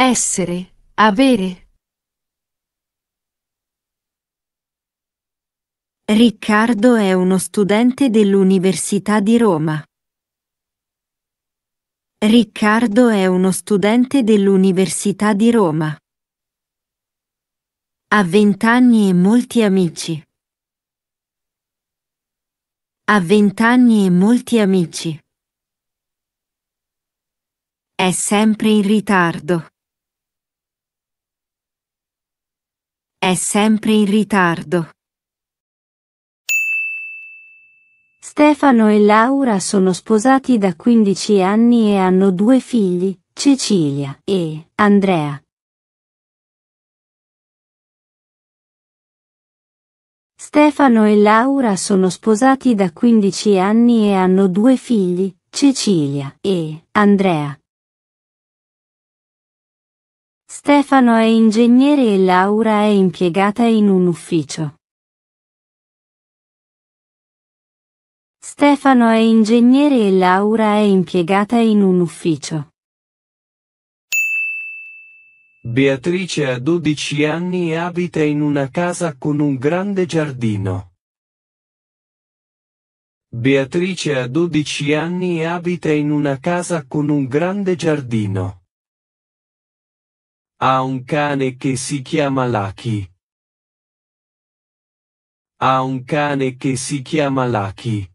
essere, avere. Riccardo è uno studente dell'Università di Roma. Riccardo è uno studente dell'Università di Roma. Ha vent'anni e molti amici. Ha vent'anni e molti amici. È sempre in ritardo. È sempre in ritardo. Stefano e Laura sono sposati da 15 anni e hanno due figli, Cecilia e Andrea. Stefano e Laura sono sposati da 15 anni e hanno due figli, Cecilia e Andrea. Stefano è ingegnere e Laura è impiegata in un ufficio. Stefano è ingegnere e Laura è impiegata in un ufficio. Beatrice ha 12 anni e abita in una casa con un grande giardino. Beatrice ha 12 anni e abita in una casa con un grande giardino. Ha un cane che si chiama Lucky. Ha un cane che si chiama Lucky.